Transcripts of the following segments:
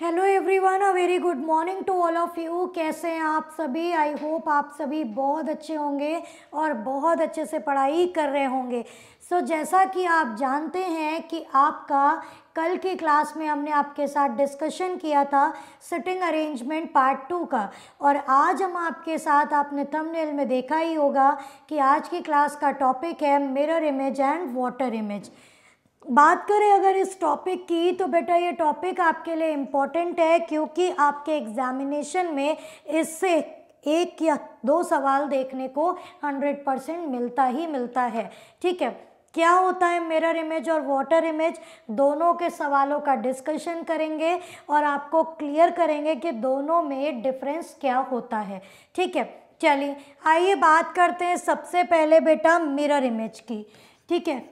hello everyone a very good morning to all of you कैसे हैं आप सभी आई होप आप सभी बहुत अच्छे होंगे और बहुत अच्छे से पढ़ाई कर रहे होंगे सो so, जैसा कि आप जानते हैं कि आपका कल की क्लास में हमने आपके साथ डिस्कशन किया था सिटिंग अरेंजमेंट पार्ट टू का और आज हम आपके साथ आपने थंबनेल में देखा ही होगा कि आज की क्लास का टॉपिक है mirror image and water image बात करें अगर इस टॉपिक की तो बेटा ये टॉपिक आपके लिए इम्पॉर्टेंट है क्योंकि आपके एग्जामिनेशन में इससे एक या दो सवाल देखने को 100 परसेंट मिलता ही मिलता है ठीक है क्या होता है मिरर इमेज और वाटर इमेज दोनों के सवालों का डिस्कशन करेंगे और आपको क्लियर करेंगे कि दोनों में डिफरेंस क्या होता है ठीक है चलिए आइए बात करते हैं सबसे पहले बेटा मिरर इमेज की ठीक है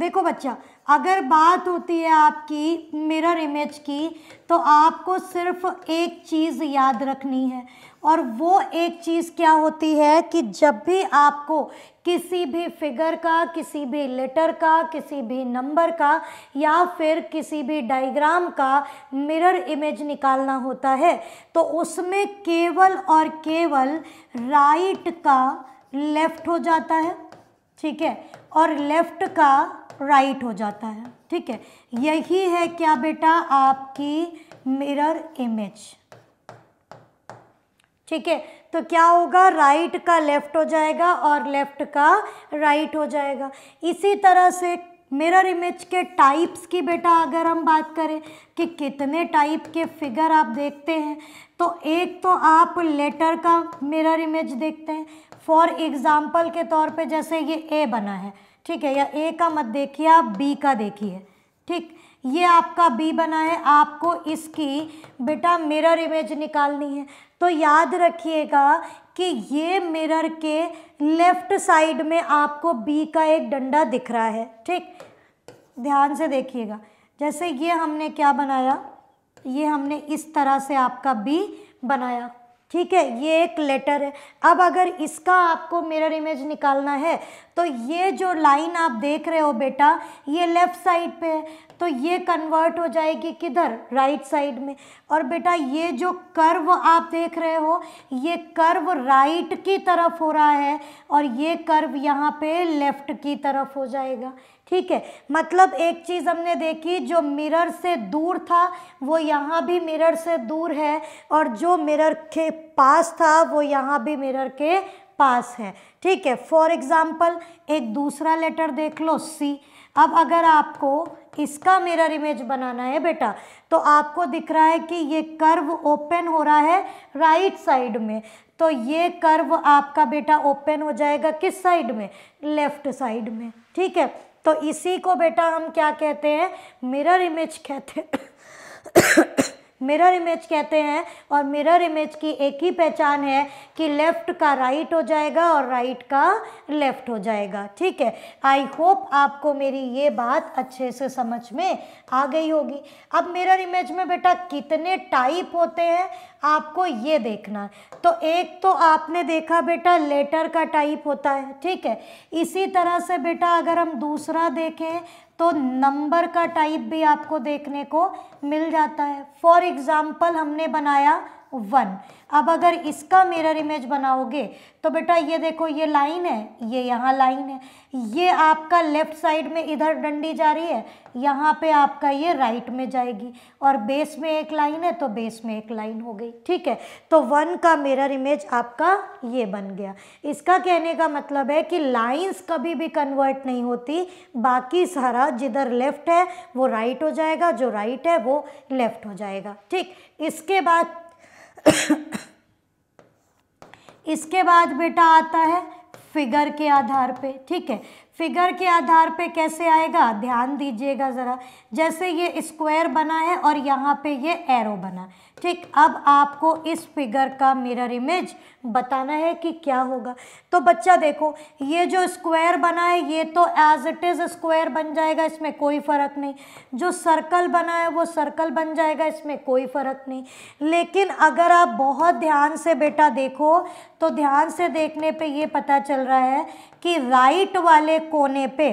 देखो बच्चा अगर बात होती है आपकी मिरर इमेज की तो आपको सिर्फ एक चीज़ याद रखनी है और वो एक चीज़ क्या होती है कि जब भी आपको किसी भी फिगर का किसी भी लेटर का किसी भी नंबर का या फिर किसी भी डायग्राम का मिरर इमेज निकालना होता है तो उसमें केवल और केवल राइट का लेफ़्ट हो जाता है ठीक है और लेफ़्ट का राइट हो जाता है ठीक है यही है क्या बेटा आपकी मिरर इमेज ठीक है तो क्या होगा राइट का लेफ्ट हो जाएगा और लेफ्ट का राइट हो जाएगा इसी तरह से मिरर इमेज के टाइप्स की बेटा अगर हम बात करें कि कितने टाइप के फिगर आप देखते हैं तो एक तो आप लेटर का मिरर इमेज देखते हैं फॉर एग्ज़ाम्पल के तौर पे जैसे ये ए बना है ठीक है या ए का मत देखिए आप बी का देखिए ठीक ये आपका बी बना है आपको इसकी बेटा मिरर इमेज निकालनी है तो याद रखिएगा कि ये मिरर के लेफ्ट साइड में आपको बी का एक डंडा दिख रहा है ठीक ध्यान से देखिएगा जैसे ये हमने क्या बनाया ये हमने इस तरह से आपका बी बनाया ठीक है ये एक लेटर है अब अगर इसका आपको मिरर इमेज निकालना है तो ये जो लाइन आप देख रहे हो बेटा ये लेफ़्ट साइड पे है तो ये कन्वर्ट हो जाएगी किधर राइट साइड में और बेटा ये जो कर्व आप देख रहे हो ये कर्व राइट की तरफ हो रहा है और ये कर्व यहाँ पे लेफ़्ट की तरफ हो जाएगा ठीक है मतलब एक चीज़ हमने देखी जो मिरर से दूर था वो यहाँ भी मिरर से दूर है और जो मिरर के पास था वो यहाँ भी मिरर के पास है ठीक है फॉर एग्ज़ाम्पल एक दूसरा लेटर देख लो सी अब अगर आपको इसका मिरर इमेज बनाना है बेटा तो आपको दिख रहा है कि ये कर्व ओपन हो रहा है राइट साइड में तो ये कर्व आपका बेटा ओपन हो जाएगा किस साइड में लेफ्ट साइड में ठीक है तो इसी को बेटा हम क्या कहते हैं मिरर इमेज कहते हैं मिरर इमेज कहते हैं और मिरर इमेज की एक ही पहचान है कि लेफ़्ट का राइट हो जाएगा और राइट का लेफ़्ट हो जाएगा ठीक है आई होप आपको मेरी ये बात अच्छे से समझ में आ गई होगी अब मिरर इमेज में बेटा कितने टाइप होते हैं आपको ये देखना तो एक तो आपने देखा बेटा लेटर का टाइप होता है ठीक है इसी तरह से बेटा अगर हम दूसरा देखें तो नंबर का टाइप भी आपको देखने को मिल जाता है फॉर एग्ज़ाम्पल हमने बनाया वन अब अगर इसका मिरर इमेज बनाओगे तो बेटा ये देखो ये लाइन है ये यहाँ लाइन है ये आपका लेफ्ट साइड में इधर डंडी जा रही है यहाँ पे आपका ये राइट में जाएगी और बेस में एक लाइन है तो बेस में एक लाइन हो गई ठीक है तो वन का मिरर इमेज आपका ये बन गया इसका कहने का मतलब है कि लाइंस कभी भी कन्वर्ट नहीं होती बाकी सारा जिधर लेफ्ट है वो राइट हो जाएगा जो राइट है वो लेफ्ट हो जाएगा ठीक इसके बाद इसके बाद बेटा आता है फिगर के आधार पे ठीक है फिगर के आधार पे कैसे आएगा ध्यान दीजिएगा ज़रा जैसे ये स्क्वायर बना है और यहाँ पे ये एरो बना ठीक अब आपको इस फिगर का मिरर इमेज बताना है कि क्या होगा तो बच्चा देखो ये जो स्क्वायर बना है ये तो एज इट इज़ स्क्वायर बन जाएगा इसमें कोई फ़र्क नहीं जो सर्कल बना है वो सर्कल बन जाएगा इसमें कोई फ़र्क नहीं लेकिन अगर आप बहुत ध्यान से बेटा देखो तो ध्यान से देखने पर ये पता चल रहा है कि राइट वाले कोने पे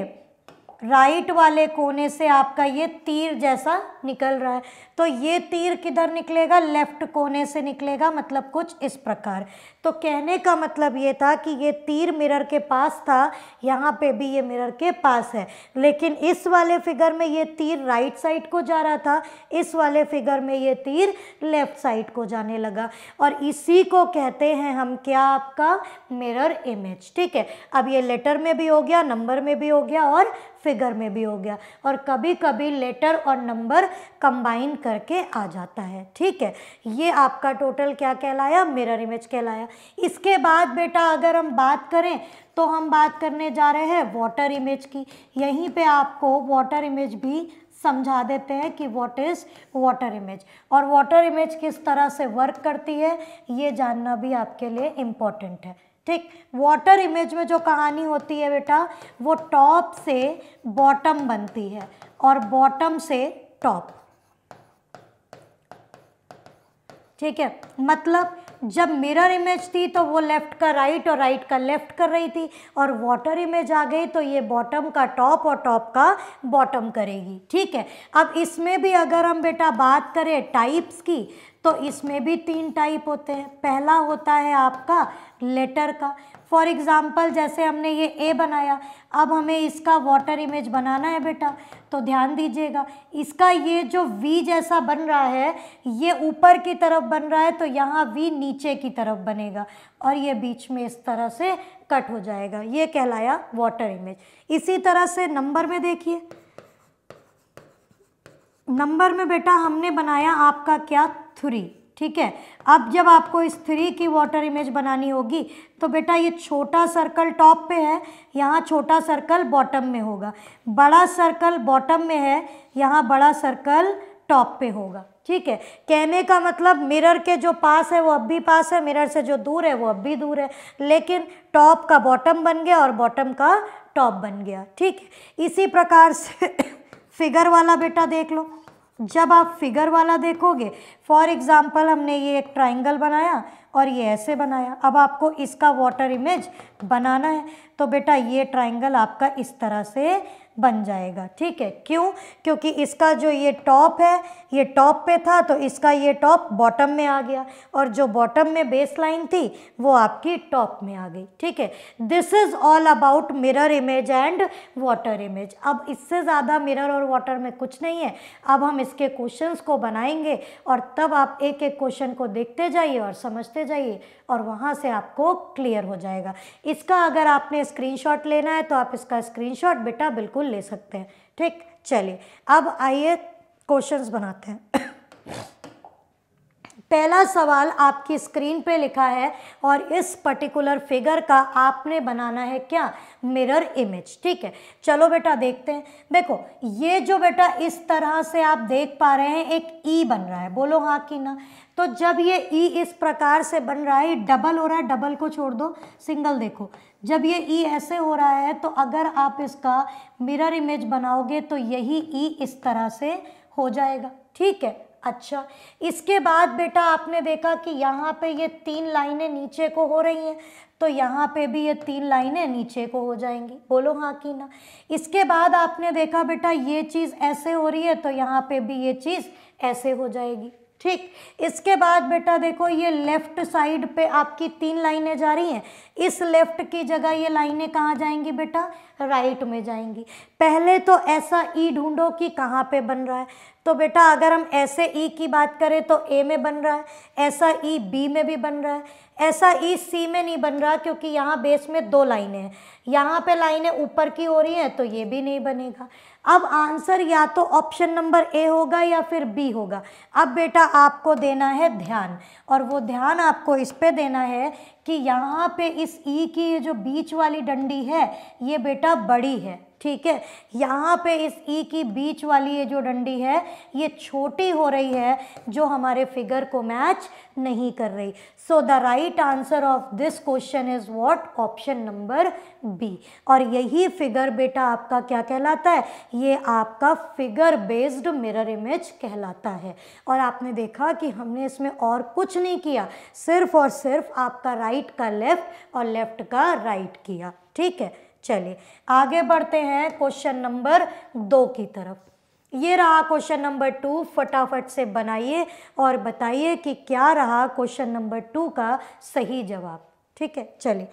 राइट वाले कोने से आपका ये तीर जैसा निकल रहा है तो ये तीर किधर निकलेगा लेफ्ट कोने से निकलेगा मतलब कुछ इस प्रकार तो कहने का मतलब ये था कि ये तीर मिरर के पास था यहाँ पे भी ये मिरर के पास है लेकिन इस वाले फिगर में ये तीर राइट साइड को जा रहा था इस वाले फिगर में ये तीर लेफ्ट साइड को जाने लगा और इसी को कहते हैं हम क्या आपका मिरर इमेज ठीक है अब ये लेटर में भी हो गया नंबर में भी हो गया और फिगर में भी हो गया और कभी कभी लेटर और नंबर कंबाइन करके आ जाता है ठीक है ये आपका टोटल क्या कहलाया मिरर इमेज कहलाया इसके बाद बेटा अगर हम बात करें तो हम बात करने जा रहे हैं वाटर इमेज की यहीं पे आपको वाटर इमेज भी समझा देते हैं कि व्हाट इज़ वाटर इमेज और वाटर इमेज किस तरह से वर्क करती है ये जानना भी आपके लिए इम्पॉर्टेंट है ठीक वाटर इमेज में जो कहानी होती है बेटा वो टॉप से बॉटम बनती है और बॉटम से टॉप ठीक है मतलब जब मिरर इमेज थी तो वो लेफ़्ट का राइट और राइट का लेफ़्ट कर रही थी और वाटर इमेज आ गई तो ये बॉटम का टॉप और टॉप का बॉटम करेगी ठीक है अब इसमें भी अगर हम बेटा बात करें टाइप्स की तो इसमें भी तीन टाइप होते हैं पहला होता है आपका लेटर का फॉर एग्ज़ाम्पल जैसे हमने ये ए बनाया अब हमें इसका वाटर इमेज बनाना है बेटा तो ध्यान दीजिएगा इसका ये जो वी जैसा बन रहा है ये ऊपर की तरफ बन रहा है तो यहाँ वी नीचे की तरफ बनेगा और ये बीच में इस तरह से कट हो जाएगा ये कहलाया वाटर इमेज इसी तरह से नंबर में देखिए नंबर में बेटा हमने बनाया आपका क्या थ्री ठीक है अब जब आपको इस थ्री की वाटर इमेज बनानी होगी तो बेटा ये छोटा सर्कल टॉप पे है यहाँ छोटा सर्कल बॉटम में होगा बड़ा सर्कल बॉटम में है यहाँ बड़ा सर्कल टॉप पे होगा ठीक है कहने का मतलब मिरर के जो पास है वो अब भी पास है मिरर से जो दूर है वो अब भी दूर है लेकिन टॉप का बॉटम बन गया और बॉटम का टॉप बन गया ठीक है इसी प्रकार से फिगर वाला बेटा देख लो जब आप फिगर वाला देखोगे फॉर एग्ज़ाम्पल हमने ये एक ट्राइंगल बनाया और ये ऐसे बनाया अब आपको इसका वाटर इमेज बनाना है तो बेटा ये ट्राइंगल आपका इस तरह से बन जाएगा ठीक है क्यों क्योंकि इसका जो ये टॉप है ये टॉप पे था तो इसका ये टॉप बॉटम में आ गया और जो बॉटम में बेस लाइन थी वो आपकी टॉप में आ गई ठीक है this is all about mirror image and water image अब इससे ज़्यादा मिरर और वाटर में कुछ नहीं है अब हम इसके क्वेश्चंस को बनाएंगे और तब आप एक एक क्वेश्चन को देखते जाइए और समझते जाइए और वहाँ से आपको क्लियर हो जाएगा इसका अगर आपने स्क्रीन लेना है तो आप इसका स्क्रीन बेटा बिल्कुल ले सकते हैं ठीक चलिए अब आइए क्वेश्चंस बनाते हैं पहला सवाल आपकी स्क्रीन पे लिखा है और इस पर्टिकुलर फिगर का आपने बनाना है क्या मिरर इमेज ठीक है चलो बेटा देखते हैं देखो ये जो बेटा इस तरह से आप देख पा रहे हैं एक ई बन रहा है बोलो हाँ कि ना तो जब ये ई इस प्रकार से बन रहा है डबल हो रहा है डबल को छोड़ दो सिंगल देखो जब ये ई ऐसे हो रहा है तो अगर आप इसका मिरर इमेज बनाओगे तो यही ई इस तरह से हो जाएगा ठीक है अच्छा इसके बाद बेटा आपने देखा कि यहाँ पे ये तीन लाइनें नीचे को हो रही हैं तो यहाँ पे भी ये तीन लाइनें नीचे को हो जाएंगी बोलो हाँ कि ना इसके बाद आपने देखा बेटा ये चीज़ ऐसे हो रही है तो यहाँ पे भी ये चीज़ ऐसे हो जाएगी ठीक इसके बाद बेटा देखो ये लेफ्ट साइड पे आपकी तीन लाइनें जा रही हैं इस लेफ्ट की जगह ये लाइनें कहाँ जाएंगी बेटा राइट में जाएंगी पहले तो ऐसा ई e ढूंढो कि कहाँ पे बन रहा है तो बेटा अगर हम ऐसे ई e की बात करें तो ए में बन रहा है ऐसा ई e बी में भी बन रहा है ऐसा ई सी में नहीं बन रहा क्योंकि यहाँ बेस में दो लाइनें हैं यहाँ पे लाइनें ऊपर की हो रही हैं तो ये भी नहीं बनेगा अब आंसर या तो ऑप्शन नंबर ए होगा या फिर बी होगा अब बेटा आपको देना है ध्यान और वो ध्यान आपको इस पे देना है कि यहाँ पे इस ई की ये जो बीच वाली डंडी है ये बेटा बड़ी है ठीक है यहाँ पे इस ई e की बीच वाली ये जो डंडी है ये छोटी हो रही है जो हमारे फिगर को मैच नहीं कर रही so the right answer of this question is what option number B और यही फिगर बेटा आपका क्या कहलाता है ये आपका फिगर बेस्ड मिरर इमेज कहलाता है और आपने देखा कि हमने इसमें और कुछ नहीं किया सिर्फ और सिर्फ आपका राइट का लेफ्ट और लेफ्ट का राइट किया ठीक है चलिए आगे बढ़ते हैं क्वेश्चन नंबर दो की तरफ ये रहा क्वेश्चन नंबर टू फटाफट से बनाइए और बताइए कि क्या रहा क्वेश्चन नंबर टू का सही जवाब ठीक है चलिए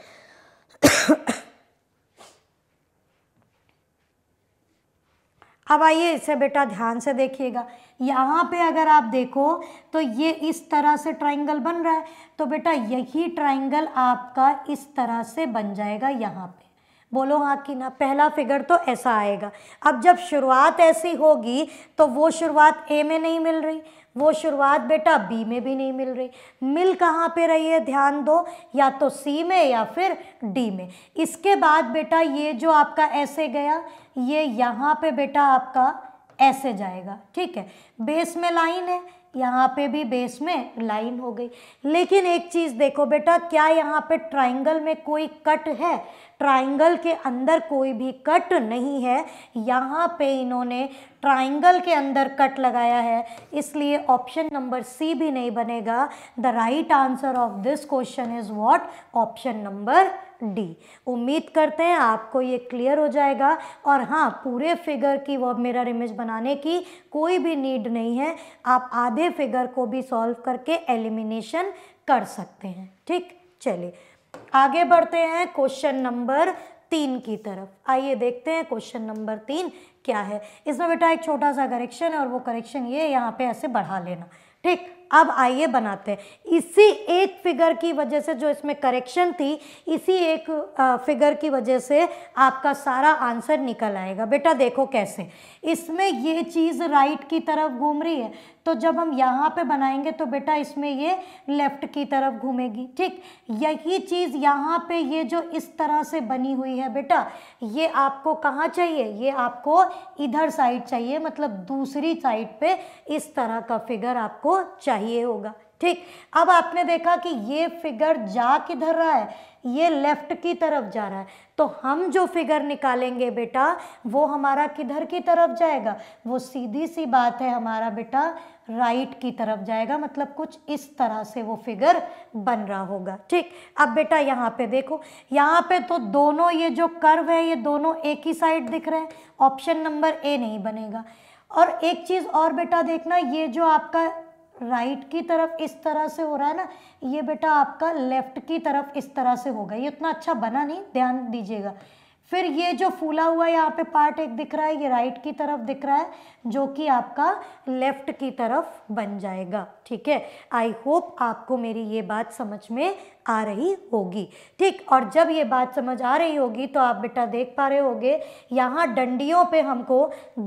अब आइए इसे बेटा ध्यान से देखिएगा यहाँ पे अगर आप देखो तो ये इस तरह से ट्राइंगल बन रहा है तो बेटा यही ट्राइंगल आपका इस तरह से बन जाएगा यहाँ पे बोलो हाँ कि ना पहला फिगर तो ऐसा आएगा अब जब शुरुआत ऐसी होगी तो वो शुरुआत ए में नहीं मिल रही वो शुरुआत बेटा बी में भी नहीं मिल रही मिल कहाँ पे रही है ध्यान दो या तो सी में या फिर डी में इसके बाद बेटा ये जो आपका ऐसे गया ये यहाँ पे बेटा आपका ऐसे जाएगा ठीक है बेस में लाइन है यहाँ पे भी बेस में लाइन हो गई लेकिन एक चीज़ देखो बेटा क्या यहाँ पे ट्राइंगल में कोई कट है ट्राइंगल के अंदर कोई भी कट नहीं है यहाँ पे इन्होंने ट्राइंगल के अंदर कट लगाया है इसलिए ऑप्शन नंबर सी भी नहीं बनेगा the right answer of this question is what option number D उम्मीद करते हैं आपको ये क्लियर हो जाएगा और हाँ पूरे फिगर की वो मिरर इमेज बनाने की कोई भी नीड नहीं है आप आधे फिगर को भी सॉल्व करके एलिमिनेशन कर सकते हैं ठीक चलिए आगे बढ़ते हैं क्वेश्चन नंबर तीन की तरफ आइए देखते हैं क्वेश्चन नंबर तीन क्या है इसमें बेटा एक छोटा सा करेक्शन है और वो करेक्शन ये यहाँ पे ऐसे बढ़ा लेना ठीक अब आइए बनाते हैं इसी ए फिगर की वजह से जो इसमें करेक्शन थी इसी एक फिगर की वजह से आपका सारा आंसर निकल आएगा बेटा देखो कैसे इसमें ये चीज़ राइट की तरफ घूम रही है तो जब हम यहाँ पे बनाएंगे तो बेटा इसमें ये लेफ़्ट की तरफ घूमेगी ठीक यही चीज़ यहाँ पे ये जो इस तरह से बनी हुई है बेटा ये आपको कहाँ चाहिए ये आपको इधर साइड चाहिए मतलब दूसरी साइड पे इस तरह का फिगर आपको चाहिए होगा ठीक अब आपने देखा कि ये फिगर जा किधर रहा है ये लेफ्ट की तरफ जा रहा है तो हम जो फिगर निकालेंगे बेटा वो हमारा किधर की तरफ जाएगा वो सीधी सी बात है हमारा बेटा राइट की तरफ जाएगा मतलब कुछ इस तरह से वो फिगर बन रहा होगा ठीक अब बेटा यहाँ पे देखो यहाँ पे तो दोनों ये जो कर्व है ये दोनों एक ही साइड दिख रहे हैं ऑप्शन नंबर ए नहीं बनेगा और एक चीज़ और बेटा देखना ये जो आपका राइट right की तरफ इस तरह से हो रहा है ना ये बेटा आपका लेफ्ट की तरफ इस तरह से होगा ये उतना अच्छा बना नहीं ध्यान दीजिएगा फिर ये जो फूला हुआ यहाँ पे पार्ट एक दिख रहा है ये राइट की तरफ दिख रहा है जो कि आपका लेफ्ट की तरफ बन जाएगा ठीक है आई होप आपको मेरी ये बात समझ में आ रही होगी ठीक और जब ये बात समझ आ रही होगी तो आप बेटा देख पा रहे होगे यहाँ डंडियों पे हमको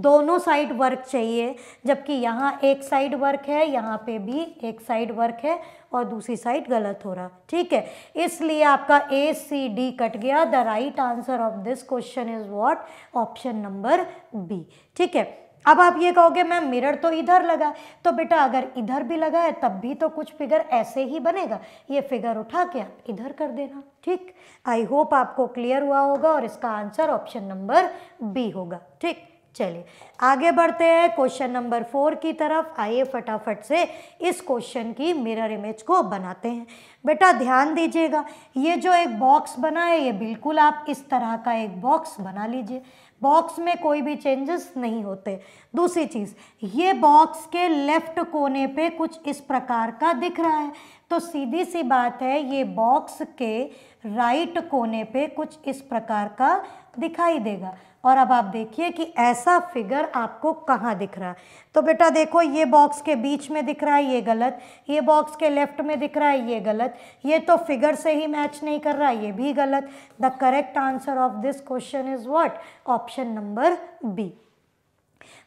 दोनों साइड वर्क चाहिए जबकि यहाँ एक साइड वर्क है यहाँ पे भी एक साइड वर्क है और दूसरी साइड गलत हो रहा ठीक है इसलिए आपका ए सी डी कट गया the right answer of this question is what option number B ठीक है अब आप ये कहोगे मैम मिरर तो इधर लगा तो बेटा अगर इधर भी लगा है तब भी तो कुछ फिगर ऐसे ही बनेगा ये फिगर उठा के आप इधर कर देना ठीक आई होप आपको क्लियर हुआ होगा और इसका आंसर ऑप्शन नंबर बी होगा ठीक चलिए आगे बढ़ते हैं क्वेश्चन नंबर फोर की तरफ आइए फटाफट से इस क्वेश्चन की मिरर इमेज को बनाते हैं बेटा ध्यान दीजिएगा ये जो एक बॉक्स बना है ये बिल्कुल आप इस तरह का एक बॉक्स बना लीजिए बॉक्स में कोई भी चेंजेस नहीं होते दूसरी चीज़ ये बॉक्स के लेफ्ट कोने पे कुछ इस प्रकार का दिख रहा है तो सीधी सी बात है ये बॉक्स के राइट कोने पे कुछ इस प्रकार का दिखाई देगा और अब आप देखिए कि ऐसा फिगर आपको कहाँ दिख रहा है तो बेटा देखो ये बॉक्स के बीच में दिख रहा है ये गलत ये बॉक्स के लेफ्ट में दिख रहा है ये गलत ये तो फिगर से ही मैच नहीं कर रहा ये भी गलत the correct answer of this question is what option number B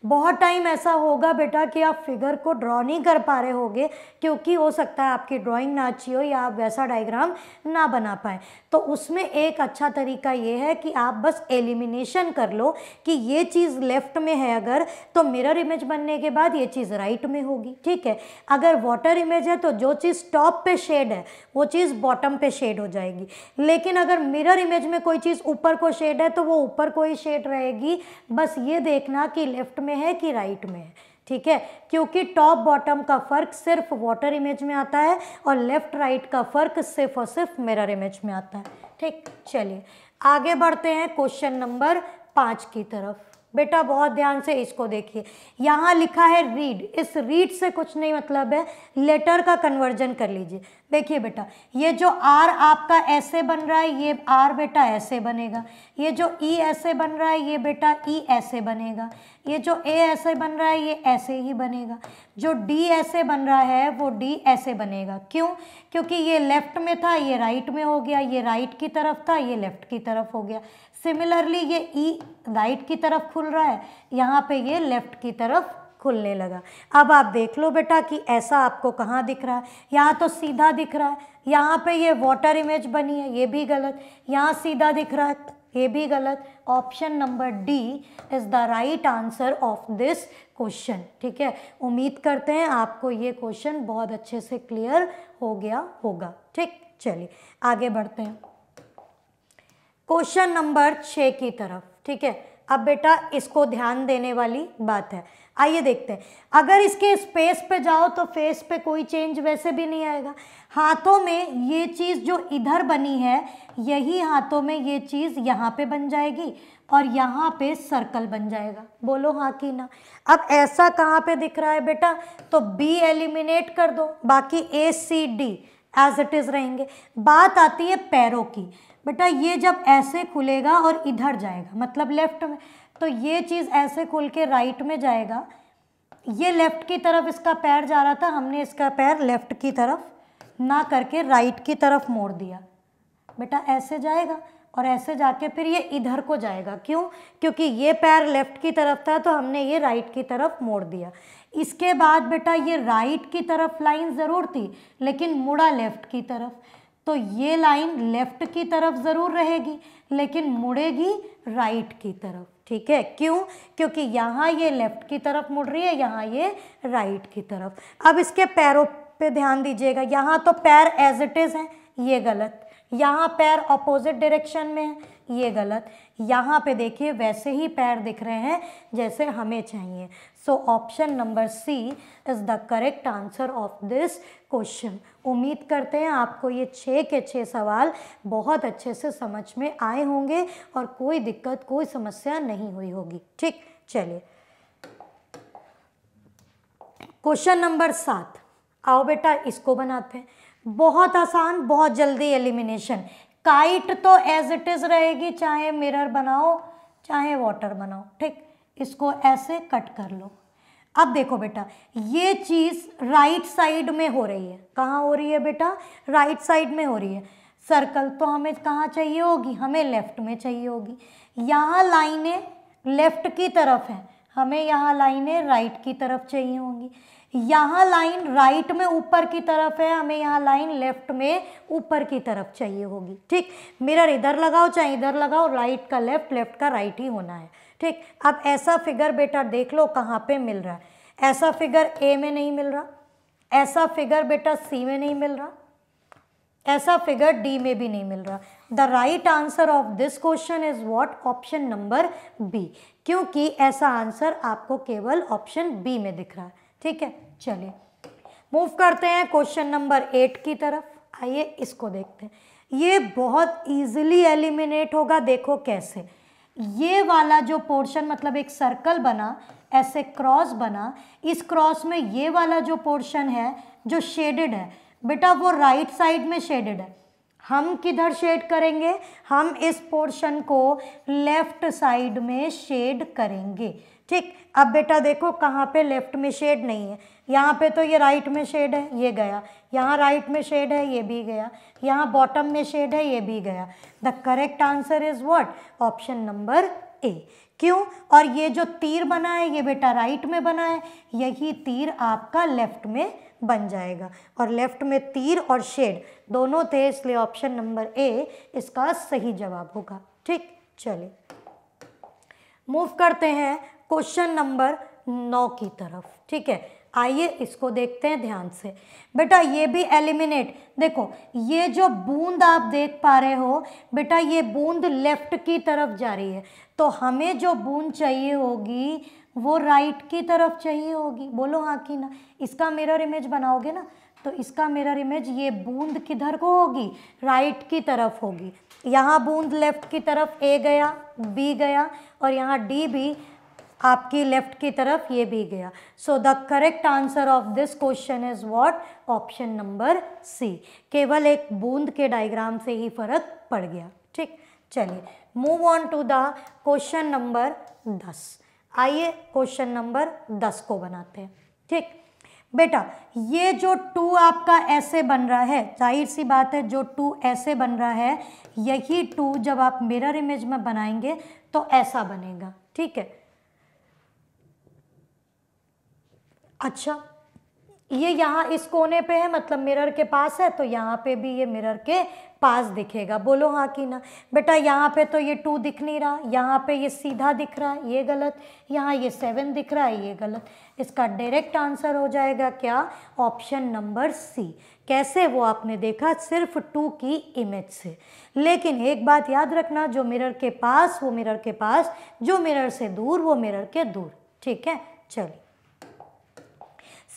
बहुत टाइम ऐसा होगा बेटा कि आप फिगर को ड्रॉ नहीं कर पा रहे होगे क्योंकि हो सकता है आपकी ड्राइंग ना अच्छी हो या आप वैसा डायग्राम ना बना पाए तो उसमें एक अच्छा तरीका ये है कि आप बस एलिमिनेशन कर लो कि ये चीज़ लेफ्ट में है अगर तो मिरर इमेज बनने के बाद ये चीज़ राइट में होगी ठीक है अगर वाटर इमेज है तो जो चीज़ टॉप पे शेड है वो चीज़ बॉटम पे शेड हो जाएगी लेकिन अगर मिरर इमेज में कोई चीज़ ऊपर को शेड है तो वो ऊपर को ही शेड रहेगी बस ये देखना कि लेफ्ट में में है कि राइट में है ठीक है क्योंकि टॉप बॉटम का फ़र्क सिर्फ वाटर इमेज में आता है और लेफ़्ट राइट का फ़र्क सिर्फ और सिर्फ मिरर इमेज में आता है ठीक चलिए आगे बढ़ते हैं क्वेश्चन नंबर पाँच की तरफ बेटा बहुत ध्यान से इसको देखिए यहाँ लिखा है रीड इस रीड से कुछ नहीं मतलब है लेटर का कन्वर्जन कर लीजिए देखिए बेटा ये जो आर आपका ऐसे बन रहा है ये आर बेटा ऐसे बनेगा ये जो ई e ऐसे बन रहा है ये बेटा ई e ऐसे बनेगा ये जो ए ऐसे बन रहा है ये ऐसे ही बनेगा जो डी ऐसे बन रहा है वो डी ऐसे बनेगा क्यों क्योंकि ये लेफ़्ट में था ये राइट में हो गया ये राइट की तरफ था ये लेफ़्ट की तरफ हो गया सिमिलरली ये ई e, राइट की तरफ खुल रहा है यहाँ पे ये लेफ्ट की तरफ खुलने लगा अब आप देख लो बेटा कि ऐसा आपको कहाँ दिख रहा है यहाँ तो सीधा दिख रहा है यहाँ पे ये वाटर इमेज बनी है ये भी गलत यहाँ सीधा दिख रहा है ये भी गलत option number D is the right answer of this question ठीक है उम्मीद करते हैं आपको ये क्वेश्चन बहुत अच्छे से क्लियर हो गया होगा ठीक चलिए आगे बढ़ते हैं क्वेश्चन नंबर छः की तरफ ठीक है अब बेटा इसको ध्यान देने वाली बात है आइए देखते हैं अगर इसके स्पेस पे जाओ तो फेस पे कोई चेंज वैसे भी नहीं आएगा हाथों में ये चीज़ जो इधर बनी है यही हाथों में ये चीज़ यहाँ पे बन जाएगी और यहाँ पे सर्कल बन जाएगा बोलो हाँ कि ना अब ऐसा कहाँ पे दिख रहा है बेटा तो बी एलिमिनेट कर दो बाकी A C D as it is रहेंगे बात आती है पैरों की बेटा ये जब ऐसे खुलेगा और इधर जाएगा मतलब लेफ्ट में तो ये चीज़ ऐसे खुल के राइट में जाएगा ये लेफ़्ट की तरफ इसका पैर जा रहा था हमने इसका पैर लेफ़्ट की तरफ ना करके राइट की तरफ मोड़ दिया बेटा ऐसे जाएगा और ऐसे जाके फिर ये इधर को जाएगा क्यों क्योंकि ये पैर लेफ़्ट की तरफ था तो हमने ये राइट की तरफ मोड़ दिया इसके बाद बेटा ये राइट की तरफ लाइन ज़रूर थी लेकिन मुड़ा लेफ्ट की तरफ तो ये लाइन लेफ्ट की तरफ ज़रूर रहेगी लेकिन मुड़ेगी राइट की तरफ ठीक है क्यों क्योंकि यहाँ ये लेफ्ट की तरफ मुड़ रही है यहाँ ये राइट की तरफ अब इसके पैरों पे ध्यान दीजिएगा यहाँ तो पैर एज इट इज़ है ये गलत यहाँ पैर अपोजिट डायरेक्शन में है ये गलत यहाँ पे देखिए वैसे ही पैर दिख रहे हैं जैसे हमें चाहिए so option number C is the correct answer of this question उम्मीद करते हैं आपको ये छः के छः सवाल बहुत अच्छे से समझ में आए होंगे और कोई दिक्कत कोई समस्या नहीं हुई होगी ठीक चलिए क्वेश्चन नंबर सात आओ बेटा इसको बनाते हैं बहुत आसान बहुत जल्दी एलिमिनेशन काइट तो एज इट इज़ रहेगी चाहे मिरर बनाओ चाहे वाटर बनाओ ठीक इसको ऐसे कट कर लो अब देखो बेटा ये चीज़ राइट साइड में हो रही है कहाँ हो रही है बेटा राइट साइड में हो रही है सर्कल तो हमें कहाँ चाहिए होगी हमें लेफ़्ट में चाहिए होगी यहाँ लाइनें लेफ़्ट की तरफ हैं हमें यहाँ लाइनें राइट की तरफ चाहिए होंगी यहाँ लाइन राइट में ऊपर की तरफ है हमें यहाँ लाइन लेफ्ट में ऊपर की तरफ चाहिए होगी ठीक मिरर इधर लगाओ चाहे इधर लगाओ राइट का लेफ्ट लेफ्ट का राइट ही होना है ठीक अब ऐसा फिगर बेटा देख लो कहाँ पे मिल रहा है ऐसा फिगर ए में नहीं मिल रहा ऐसा फिगर बेटा सी में नहीं मिल रहा ऐसा फिगर डी में भी नहीं मिल रहा the right answer of this question is what option number B क्योंकि ऐसा आंसर आपको केवल ऑप्शन बी में दिख रहा है ठीक है चलिए मूव करते हैं क्वेश्चन नंबर एट की तरफ आइए इसको देखते हैं ये बहुत इजीली एलिमिनेट होगा देखो कैसे ये वाला जो पोर्शन मतलब एक सर्कल बना ऐसे क्रॉस बना इस क्रॉस में ये वाला जो पोर्शन है जो शेडेड है बेटा वो राइट साइड में शेडेड है हम किधर शेड करेंगे हम इस पोर्शन को लेफ्ट साइड में शेड करेंगे ठीक अब बेटा देखो कहाँ पे लेफ्ट में शेड नहीं है यहाँ पे तो ये राइट में शेड है ये गया यहाँ राइट में शेड है ये भी गया यहाँ बॉटम में शेड है ये भी गया the correct answer is what option number A क्यों और ये जो तीर बना है ये बेटा राइट में बना है यही तीर आपका लेफ्ट में बन जाएगा और लेफ्ट में तीर और शेड दोनों थे इसलिए ऑप्शन नंबर ए इसका सही जवाब होगा ठीक चलिए मूव करते हैं क्वेश्चन नंबर नौ की तरफ ठीक है आइए इसको देखते हैं ध्यान से बेटा ये भी एलिमिनेट देखो ये जो बूंद आप देख पा रहे हो बेटा ये बूंद लेफ्ट की तरफ जा रही है तो हमें जो बूंद चाहिए होगी वो राइट की तरफ चाहिए होगी बोलो हाँ कि ना इसका मिरर इमेज बनाओगे ना तो इसका मिरर इमेज ये बूंद किधर को होगी राइट की तरफ होगी यहाँ बूंद लेफ्ट की तरफ ए गया बी गया और यहाँ डी भी आपकी लेफ्ट की तरफ ये भी गया so the correct answer of this question is what option number C केवल एक बूंद के डायग्राम से ही फर्क पड़ गया ठीक चलिए move on to the question number दस आइए क्वेश्चन नंबर दस को बनाते हैं ठीक बेटा ये जो टू आपका ऐसे बन रहा है जाहिर सी बात है जो टू ऐसे बन रहा है यही टू जब आप मिरर इमेज में बनाएंगे तो ऐसा बनेगा ठीक है अच्छा ये यहाँ इस कोने पे है मतलब मिरर के पास है तो यहाँ पे भी ये मिरर के पास दिखेगा बोलो हाँ कि ना बेटा यहाँ पे तो ये टू दिख नहीं रहा यहाँ पे ये सीधा दिख रहा है ये गलत यहाँ ये सेवन दिख रहा है ये गलत इसका डायरेक्ट आंसर हो जाएगा क्या ऑप्शन नंबर सी कैसे वो आपने देखा सिर्फ टू की इमेज से लेकिन एक बात याद रखना जो मिरर के पास वो मिरर के पास जो मिरर से दूर वो मिरर के दूर ठीक है चलिए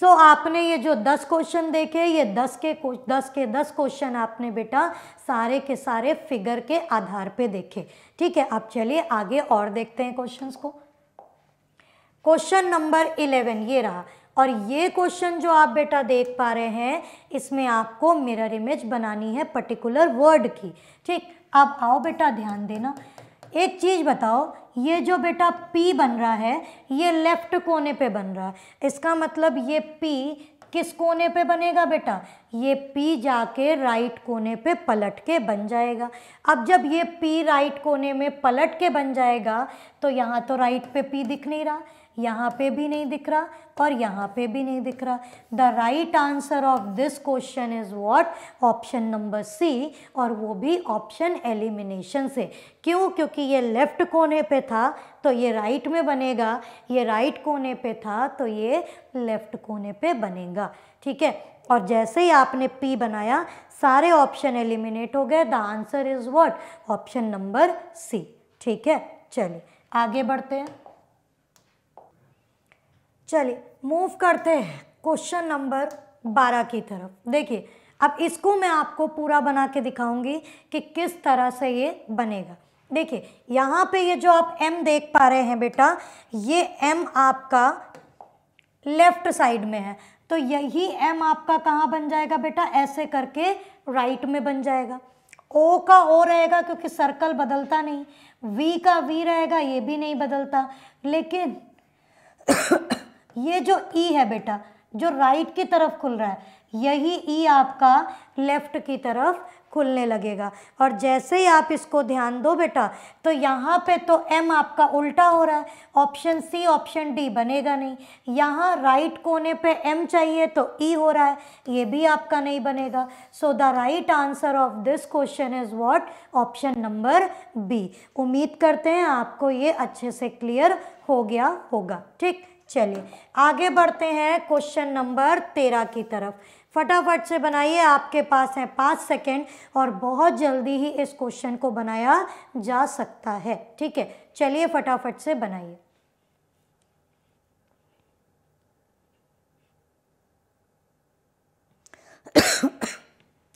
सो so, आपने ये जो दस क्वेश्चन देखे ये दस के दस के दस क्वेश्चन आपने बेटा सारे के सारे फिगर के आधार पे देखे ठीक है आप चलिए आगे और देखते हैं क्वेश्चंस को क्वेश्चन नंबर इलेवन ये रहा और ये क्वेश्चन जो आप बेटा देख पा रहे हैं इसमें आपको मिरर इमेज बनानी है पर्टिकुलर वर्ड की ठीक अब आओ बेटा ध्यान देना एक चीज़ बताओ ये जो बेटा P बन रहा है ये लेफ्ट कोने पे बन रहा है इसका मतलब ये P किस कोने पे बनेगा बेटा ये P जाके राइट कोने पे पलट के बन जाएगा अब जब ये P राइट कोने में पलट के बन जाएगा तो यहाँ तो राइट पे P दिख नहीं रहा यहाँ पे भी नहीं दिख रहा और यहाँ पे भी नहीं दिख रहा the right answer of this question is what option number C और वो भी ऑप्शन एलिमिनेशन से क्यों क्योंकि ये लेफ्ट कोने पे था तो ये राइट में बनेगा ये राइट कोने पे था तो ये लेफ्ट कोने पे बनेगा ठीक है और जैसे ही आपने पी बनाया सारे ऑप्शन एलिमिनेट हो गए the answer is what option number C ठीक है चलिए आगे बढ़ते हैं चलिए मूव करते हैं क्वेश्चन नंबर बारह की तरफ देखिए अब इसको मैं आपको पूरा बना के दिखाऊंगी कि किस तरह से ये बनेगा देखिए यहाँ पे ये जो आप M देख पा रहे हैं बेटा ये M आपका लेफ्ट साइड में है तो यही M आपका कहाँ बन जाएगा बेटा ऐसे करके राइट में बन जाएगा ओ का ओ रहेगा क्योंकि सर्कल बदलता नहीं वी का वी रहेगा ये भी नहीं बदलता लेकिन ये जो ई e है बेटा जो राइट की तरफ खुल रहा है यही ई e आपका लेफ्ट की तरफ खुलने लगेगा और जैसे ही आप इसको ध्यान दो बेटा तो यहाँ पे तो एम आपका उल्टा हो रहा है ऑप्शन सी ऑप्शन डी बनेगा नहीं यहाँ राइट कोने पे एम चाहिए तो ई e हो रहा है ये भी आपका नहीं बनेगा so the right answer of this question is what option number B उम्मीद करते हैं आपको ये अच्छे से क्लियर हो गया होगा ठीक चलिए आगे बढ़ते हैं क्वेश्चन नंबर तेरह की तरफ फटाफट से बनाइए आपके पास है पाँच सेकेंड और बहुत जल्दी ही इस क्वेश्चन को बनाया जा सकता है ठीक है चलिए फटाफट से बनाइए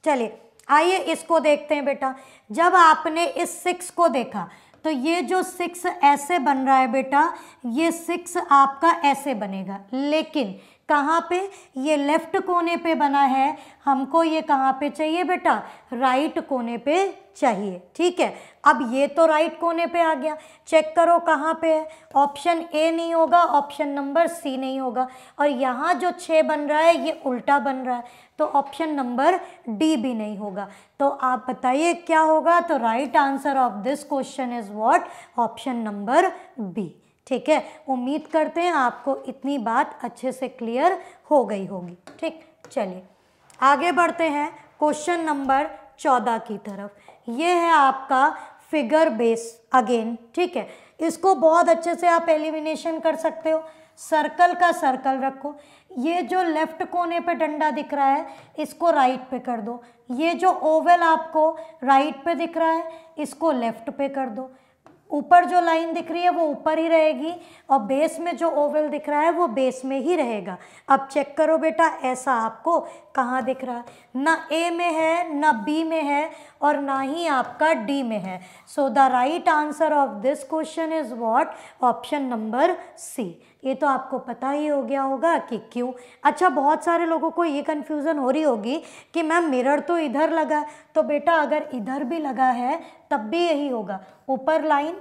चलिए आइए इसको देखते हैं बेटा जब आपने इस सिक्स को देखा तो ये जो सिक्स ऐसे बन रहा है बेटा ये सिक्स आपका ऐसे बनेगा लेकिन कहाँ पे ये लेफ्ट कोने पे बना है हमको ये कहाँ पे चाहिए बेटा राइट कोने पे चाहिए ठीक है अब ये तो राइट कोने पे आ गया चेक करो कहाँ पे है ऑप्शन ए नहीं होगा ऑप्शन नंबर सी नहीं होगा और यहाँ जो छः बन रहा है ये उल्टा बन रहा है तो ऑप्शन नंबर डी भी नहीं होगा तो आप बताइए क्या होगा तो right answer of this question is what option number B ठीक है उम्मीद करते हैं आपको इतनी बात अच्छे से क्लियर हो गई होगी ठीक चलिए आगे बढ़ते हैं क्वेश्चन नंबर चौदह की तरफ ये है आपका फिगर बेस अगेन ठीक है इसको बहुत अच्छे से आप एलिमिनेशन कर सकते हो सर्कल का सर्कल रखो ये जो लेफ्ट कोने पे डंडा दिख रहा है इसको राइट पे कर दो ये जो ओवल आपको राइट पे दिख रहा है इसको लेफ्ट पे कर दो ऊपर जो लाइन दिख रही है वो ऊपर ही रहेगी और बेस में जो ओवल दिख रहा है वो बेस में ही रहेगा अब चेक करो बेटा ऐसा आपको कहाँ दिख रहा है ना ए में है ना बी में है और ना ही आपका डी में है so the right answer of this question is what option number C ये तो आपको पता ही हो गया होगा कि क्यों अच्छा बहुत सारे लोगों को ये कन्फ्यूज़न हो रही होगी कि मैम मिरर तो इधर लगा तो बेटा अगर इधर भी लगा है तब भी यही होगा ऊपर लाइन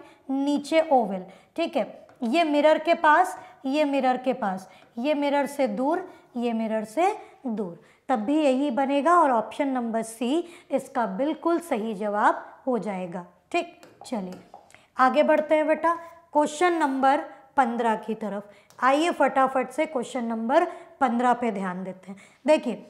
नीचे ओवल ठीक है ये मिरर के पास ये मिरर के पास ये मिरर से दूर ये मिरर से दूर तब भी यही बनेगा और ऑप्शन नंबर सी इसका बिल्कुल सही जवाब हो जाएगा ठीक चलिए आगे बढ़ते हैं बेटा क्वेश्चन नंबर पंद्रह की तरफ आइए फटाफट से क्वेश्चन नंबर पंद्रह पे ध्यान देते हैं देखिए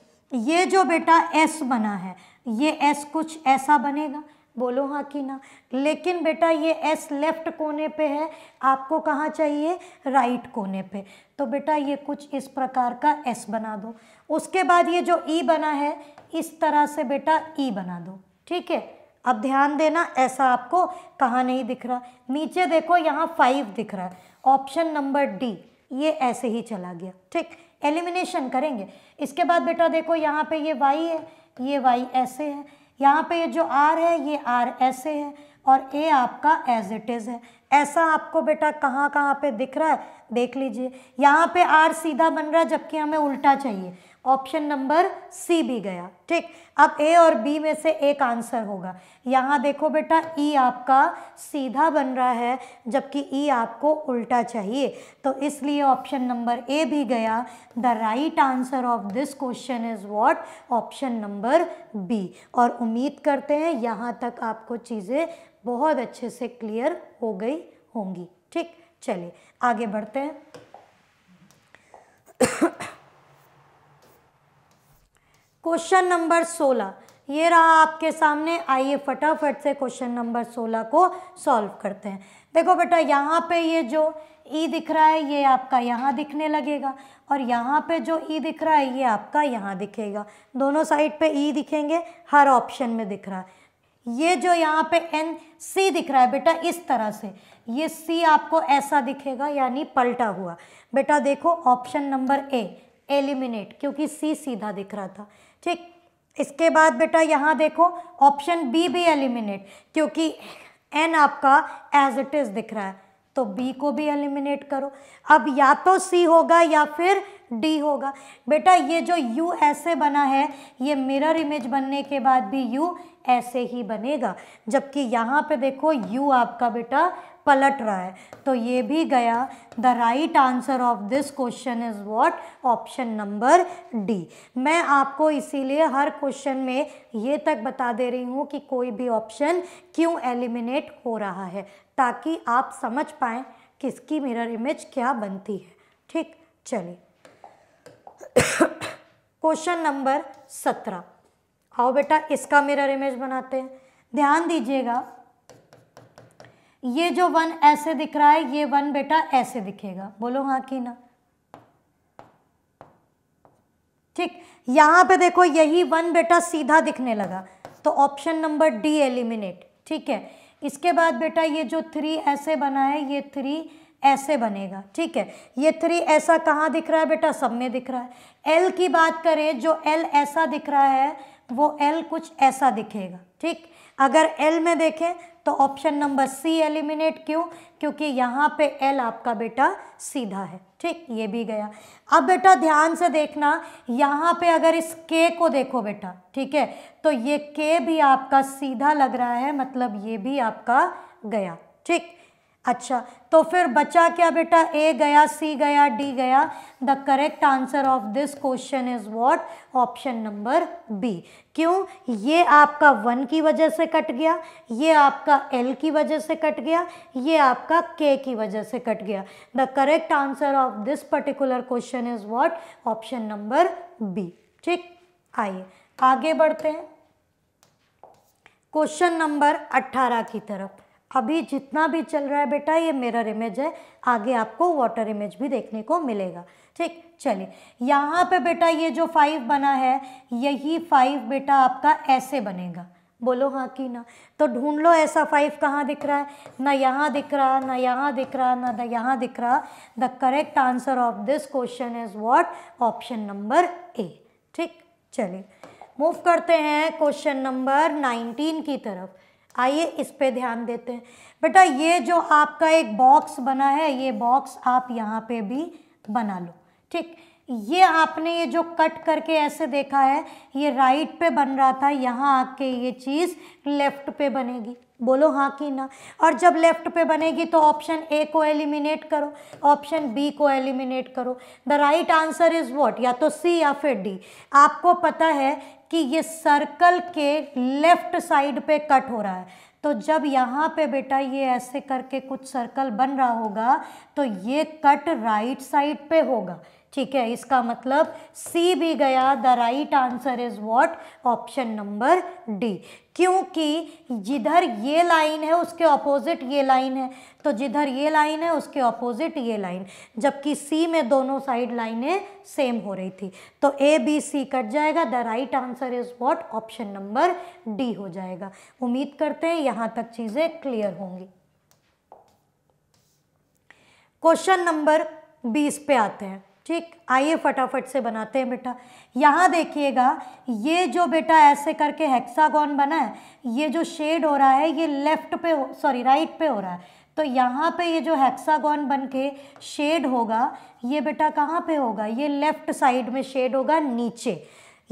ये जो बेटा एस बना है ये एस कुछ ऐसा बनेगा बोलो हाँ कि ना लेकिन बेटा ये एस लेफ्ट कोने पे है आपको कहाँ चाहिए राइट कोने पे तो बेटा ये कुछ इस प्रकार का एस बना दो उसके बाद ये जो ई e बना है इस तरह से बेटा ई e बना दो ठीक है अब ध्यान देना ऐसा आपको कहाँ नहीं दिख रहा नीचे देखो यहाँ फाइव दिख रहा है ऑप्शन नंबर डी ये ऐसे ही चला गया ठीक एलिमिनेशन करेंगे इसके बाद बेटा देखो यहाँ पे ये वाई है ये वाई ऐसे है यहाँ पे ये जो आर है ये आर ऐसे है और ए आपका एज इट इज़ है ऐसा आपको बेटा कहाँ कहाँ पे दिख रहा है देख लीजिए यहाँ पे आर सीधा बन रहा है जबकि हमें उल्टा चाहिए ऑप्शन नंबर सी भी गया ठीक अब ए और बी में से एक आंसर होगा यहाँ देखो बेटा ई e आपका सीधा बन रहा है जबकि ई e आपको उल्टा चाहिए तो इसलिए ऑप्शन नंबर ए भी गया the right answer of this question is what option number B और उम्मीद करते हैं यहाँ तक आपको चीज़ें बहुत अच्छे से क्लियर हो गई होंगी ठीक चलिए आगे बढ़ते हैं क्वेश्चन नंबर सोलह ये रहा आपके सामने आइए फटाफट से क्वेश्चन नंबर सोलह को सॉल्व करते हैं देखो बेटा यहाँ पे ये जो ई दिख रहा है ये आपका यहाँ दिखने लगेगा और यहाँ पे जो ई दिख रहा है ये आपका यहाँ दिखेगा दोनों साइड पे ई दिखेंगे हर ऑप्शन में दिख रहा है ये जो यहाँ पे एन सी दिख रहा है बेटा इस तरह से ये सी आपको ऐसा दिखेगा यानी पलटा हुआ बेटा देखो ऑप्शन नंबर ए एलिमिनेट क्योंकि सी सीधा दिख रहा था ठीक इसके बाद बेटा यहाँ देखो ऑप्शन बी भी एलिमिनेट क्योंकि एन आपका एज इट इज़ दिख रहा है तो बी को भी एलिमिनेट करो अब या तो सी होगा या फिर डी होगा बेटा ये जो यू ऐसे बना है ये मिरर इमेज बनने के बाद भी यू ऐसे ही बनेगा जबकि यहाँ पे देखो यू आपका बेटा पलट रहा है तो ये भी गया the right answer of this question is what option number D मैं आपको इसीलिए हर क्वेश्चन में ये तक बता दे रही हूँ कि कोई भी ऑप्शन क्यों एलिमिनेट हो रहा है ताकि आप समझ पाएँ किसकी मिरर इमेज क्या बनती है ठीक चलिए क्वेश्चन नंबर सत्रह आओ बेटा इसका मिरर इमेज बनाते हैं ध्यान दीजिएगा ये जो वन ऐसे दिख रहा है ये वन बेटा ऐसे दिखेगा बोलो हाँ कि ना ठीक यहां पे देखो यही वन बेटा सीधा दिखने लगा तो ऑप्शन नंबर डी एलिमिनेट ठीक है इसके बाद बेटा ये जो थ्री ऐसे बना है ये थ्री ऐसे बनेगा ठीक है ये थ्री ऐसा कहाँ दिख रहा है बेटा सब में दिख रहा है एल की बात करें जो एल ऐसा दिख रहा है वो एल कुछ ऐसा दिखेगा ठीक अगर एल में देखें तो ऑप्शन नंबर सी एलिमिनेट क्यों क्योंकि यहाँ पे एल आपका बेटा सीधा है ठीक ये भी गया अब बेटा ध्यान से देखना यहाँ पे अगर इस के को देखो बेटा ठीक है तो ये के भी आपका सीधा लग रहा है मतलब ये भी आपका गया ठीक अच्छा तो फिर बचा क्या बेटा ए गया सी गया डी गया the correct answer of this question is what option number B क्यों ये आपका वन की वजह से कट गया ये आपका एल की वजह से कट गया ये आपका के की वजह से कट गया the correct answer of this particular question is what option number B ठीक आइए आगे बढ़ते हैं क्वेश्चन नंबर अट्ठारह की तरफ अभी जितना भी चल रहा है बेटा ये मिरर इमेज है आगे आपको वाटर इमेज भी देखने को मिलेगा ठीक चलिए यहाँ पे बेटा ये जो फाइव बना है यही फाइव बेटा आपका ऐसे बनेगा बोलो हाँ कि ना तो ढूंढ लो ऐसा फाइव कहाँ दिख रहा है ना यहाँ दिख रहा ना यहाँ दिख रहा ना यहाँ दिख रहा the correct answer of this question is what option number A ठीक चलिए मूव करते हैं क्वेश्चन नंबर नाइनटीन की तरफ आइए इस पे ध्यान देते हैं बेटा ये जो आपका एक बॉक्स बना है ये बॉक्स आप यहाँ पे भी बना लो ठीक ये आपने ये जो कट करके ऐसे देखा है ये राइट पे बन रहा था यहाँ आके ये चीज़ लेफ़्ट पे बनेगी बोलो हाँ कि ना और जब लेफ़्ट पे बनेगी तो ऑप्शन ए को एलिमिनेट करो ऑप्शन बी को एलिमिनेट करो the right answer is what या तो सी या फिर डी आपको पता है कि ये सर्कल के लेफ्ट साइड पे कट हो रहा है तो जब यहाँ पे बेटा ये ऐसे करके कुछ सर्कल बन रहा होगा तो ये कट राइट साइड पे होगा ठीक है इसका मतलब सी भी गया the right answer is what option number D क्योंकि जिधर ये लाइन है उसके ऑपोजिट ये लाइन है तो जिधर ये लाइन है उसके ऑपोजिट ये लाइन जबकि सी में दोनों साइड लाइनें सेम हो रही थी तो ए बी सी कट जाएगा the right answer is what option number D हो जाएगा उम्मीद करते हैं यहाँ तक चीज़ें क्लियर होंगी क्वेश्चन नंबर बीस पे आते हैं ठीक आइए फटाफट से बनाते हैं बेटा यहाँ देखिएगा ये जो बेटा ऐसे करके हेक्सागोन बना है ये जो शेड हो रहा है ये लेफ्ट पे सॉरी राइट पे हो रहा है तो यहाँ पे ये जो हेक्सागोन बन के शेड होगा ये बेटा कहाँ पे होगा ये लेफ्ट साइड में शेड होगा नीचे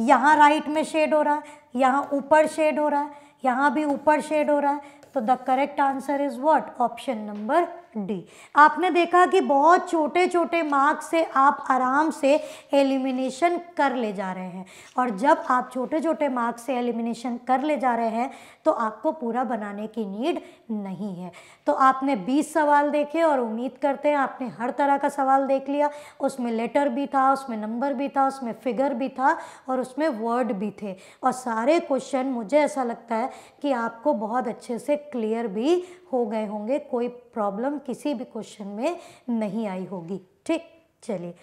यहाँ राइट में शेड हो रहा है यहाँ ऊपर शेड हो रहा है यहाँ भी ऊपर शेड हो रहा है तो the correct answer is what option number D आपने देखा कि बहुत छोटे छोटे मार्क्स से आप आराम से एलिमिनेशन कर ले जा रहे हैं और जब आप छोटे छोटे मार्क्स से एलिमिनेशन कर ले जा रहे हैं तो आपको पूरा बनाने की नीड नहीं है तो आपने 20 सवाल देखे और उम्मीद करते हैं आपने हर तरह का सवाल देख लिया उसमें लेटर भी था उसमें नंबर भी था उसमें फिगर भी था और उसमें वर्ड भी थे और सारे क्वेश्चन मुझे ऐसा लगता है कि आपको बहुत अच्छे से क्लियर भी हो गए होंगे कोई प्रॉब्लम किसी भी क्वेश्चन में नहीं आई होगी ठीक चलिए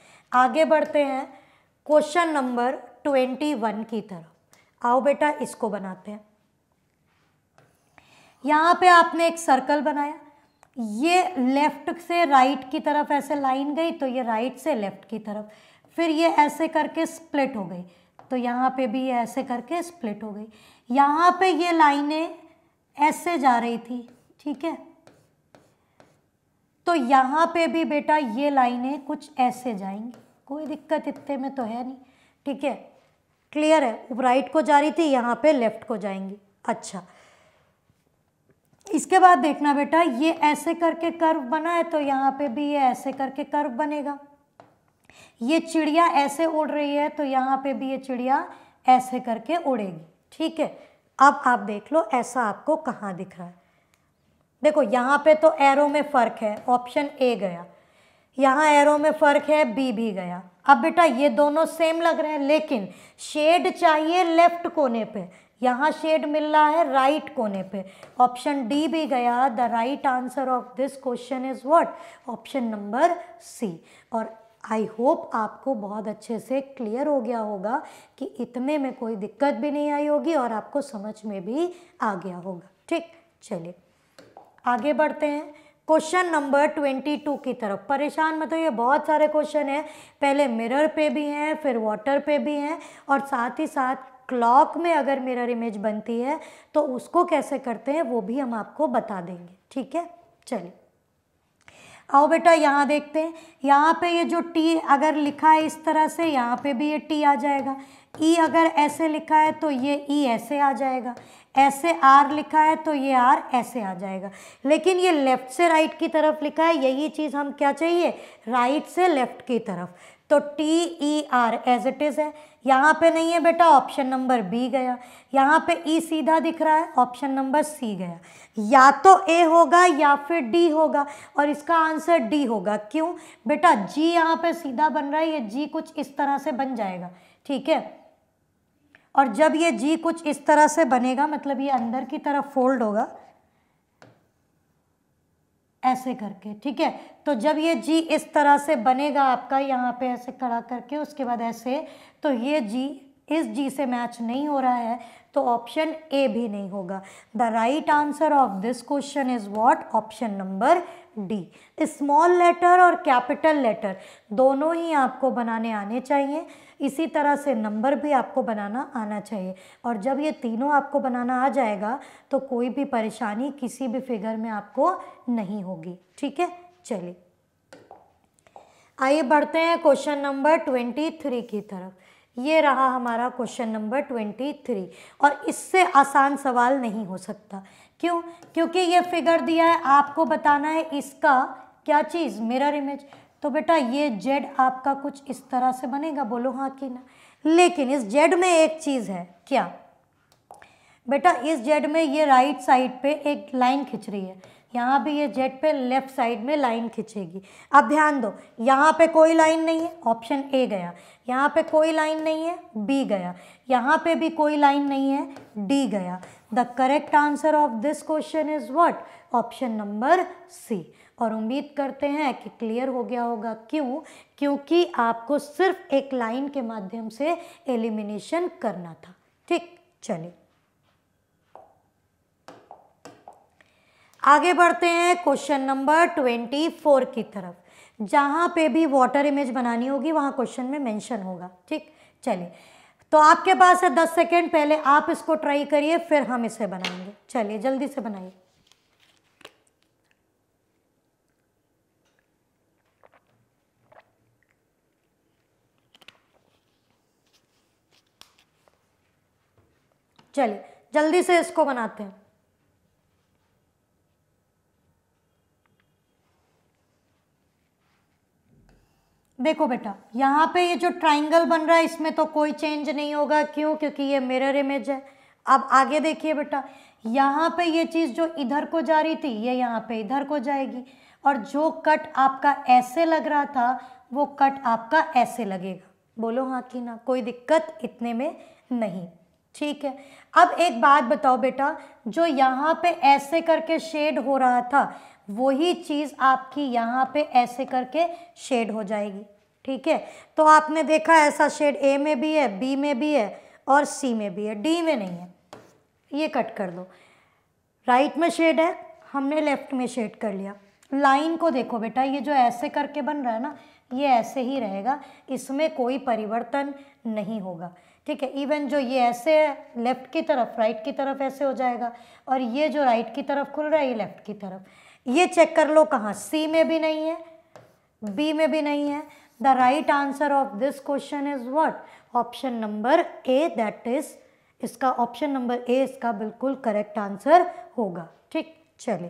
आगे बढ़ते हैं क्वेश्चन नंबर ट्वेंटी वन की तरफ आओ बेटा इसको बनाते हैं यहाँ पे आपने एक सर्कल बनाया ये लेफ़्ट से राइट की तरफ ऐसे लाइन गई तो ये राइट से लेफ़्ट की तरफ फिर ये ऐसे करके स्प्लिट हो गई तो यहाँ पे भी ऐसे करके स्प्लिट हो गई यहाँ पे ये लाइनें ऐसे जा रही थी ठीक है तो यहाँ पे भी बेटा ये लाइनें कुछ ऐसे जाएंगी कोई दिक्कत इतने में तो है नहीं ठीक है क्लियर है राइट को जा रही थी यहाँ पे लेफ़्ट को जाएंगी अच्छा इसके बाद देखना बेटा ये ऐसे करके कर्व बना है तो यहाँ पे भी ये ऐसे करके कर्व बनेगा ये चिड़िया ऐसे उड़ रही है तो यहाँ पे भी ये चिड़िया ऐसे करके उड़ेगी ठीक है अब आप देख लो ऐसा आपको कहाँ दिख रहा है देखो यहाँ पे तो एरो में फ़र्क है ऑप्शन ए गया यहाँ एरो में फ़र्क है बी भी गया अब बेटा ये दोनों सेम लग रहे हैं लेकिन शेड चाहिए लेफ्ट कोने पे यहाँ शेड मिल रहा है राइट कोने पे ऑप्शन डी भी गया the right answer of this question is what option number C और आई होप आपको बहुत अच्छे से क्लियर हो गया होगा कि इतने में कोई दिक्कत भी नहीं आई होगी और आपको समझ में भी आ गया होगा ठीक चलिए आगे बढ़ते हैं क्वेश्चन नंबर ट्वेंटी टू की तरफ परेशान हो ये बहुत सारे क्वेश्चन हैं पहले मिरर पे भी हैं फिर वाटर पे भी हैं और साथ ही साथ क्लॉक में अगर मिरर इमेज बनती है तो उसको कैसे करते हैं वो भी हम आपको बता देंगे ठीक है चलिए आओ बेटा यहाँ देखते हैं यहाँ पे ये जो टी अगर लिखा है इस तरह से यहाँ पे भी ये टी आ जाएगा ई e अगर ऐसे लिखा है तो ये ई e ऐसे आ जाएगा ऐसे आर लिखा है तो ये आर ऐसे आ जाएगा लेकिन ये लेफ़्ट से राइट की तरफ लिखा है यही चीज़ हम क्या चाहिए राइट से लेफ़्ट की तरफ तो T E R as it is है यहाँ पे नहीं है बेटा ऑप्शन नंबर बी गया यहाँ पे ई e सीधा दिख रहा है ऑप्शन नंबर सी गया या तो ए होगा या फिर डी होगा और इसका आंसर डी होगा क्यों बेटा जी यहाँ पे सीधा बन रहा है ये जी कुछ इस तरह से बन जाएगा ठीक है और जब ये जी कुछ इस तरह से बनेगा मतलब ये अंदर की तरफ फोल्ड होगा ऐसे करके ठीक है तो जब ये जी इस तरह से बनेगा आपका यहाँ पे ऐसे खड़ा करके उसके बाद ऐसे तो ये जी इस जी से मैच नहीं हो रहा है तो ऑप्शन ए भी नहीं होगा the right answer of this question is what option number D small letter और कैपिटल लेटर दोनों ही आपको बनाने आने चाहिए इसी तरह से नंबर भी आपको बनाना आना चाहिए और जब ये तीनों आपको बनाना आ जाएगा तो कोई भी परेशानी किसी भी फिगर में आपको नहीं होगी ठीक है चलिए आइए बढ़ते हैं क्वेश्चन नंबर ट्वेंटी थ्री की तरफ ये रहा हमारा क्वेश्चन नंबर ट्वेंटी थ्री और इससे आसान सवाल नहीं हो सकता क्यों क्योंकि ये फिगर दिया है आपको बताना है इसका क्या चीज़ मिरर इमेज तो बेटा ये जेड आपका कुछ इस तरह से बनेगा बोलो हाँ कि ना लेकिन इस जेड में एक चीज़ है क्या बेटा इस जेड में ये राइट साइड पे एक लाइन खिंच रही है यहाँ भी ये जेड पे लेफ्ट साइड में लाइन खिंचेगी अब ध्यान दो यहाँ पे कोई लाइन नहीं है ऑप्शन ए गया यहाँ पे कोई लाइन नहीं है बी गया यहाँ पे भी कोई लाइन नहीं है डी गया the correct answer of this question is what option number C और उम्मीद करते हैं कि क्लियर हो गया होगा क्यों क्योंकि आपको सिर्फ एक लाइन के माध्यम से एलिमिनेशन करना था ठीक चलिए आगे बढ़ते हैं क्वेश्चन नंबर ट्वेंटी फोर की तरफ जहां पे भी वाटर इमेज बनानी होगी वहां क्वेश्चन में मेंशन होगा ठीक चलिए तो आपके पास है दस सेकेंड पहले आप इसको ट्राई करिए फिर हम इसे बनाएंगे चलिए जल्दी से बनाइए चलिए जल्दी से इसको बनाते हैं देखो बेटा यहाँ पे ये जो ट्राइंगल बन रहा है इसमें तो कोई चेंज नहीं होगा क्यों क्योंकि ये मिरर इमेज है अब आगे देखिए बेटा यहाँ पे ये चीज़ जो इधर को जा रही थी ये यहाँ पे इधर को जाएगी और जो कट आपका ऐसे लग रहा था वो कट आपका ऐसे लगेगा बोलो हाँ कि ना कोई दिक्कत इतने में नहीं ठीक है अब एक बात बताओ बेटा जो यहाँ पे ऐसे करके शेड हो रहा था वही चीज़ आपकी यहाँ पे ऐसे करके शेड हो जाएगी ठीक है तो आपने देखा ऐसा शेड ए में भी है बी में भी है और सी में भी है डी में नहीं है ये कट कर दो राइट में शेड है हमने लेफ्ट में शेड कर लिया लाइन को देखो बेटा ये जो ऐसे करके बन रहा है ना ये ऐसे ही रहेगा इसमें कोई परिवर्तन नहीं होगा ठीक है इवन जो ये ऐसे है लेफ़्ट की तरफ राइट की तरफ ऐसे हो जाएगा और ये जो राइट की तरफ खुल रहा है ये लेफ़्ट की तरफ ये चेक कर लो कहाँ सी में भी नहीं है बी में भी नहीं है the right answer of this question is what option number A that is इसका ऑप्शन नंबर ए इसका बिल्कुल करेक्ट आंसर होगा ठीक चले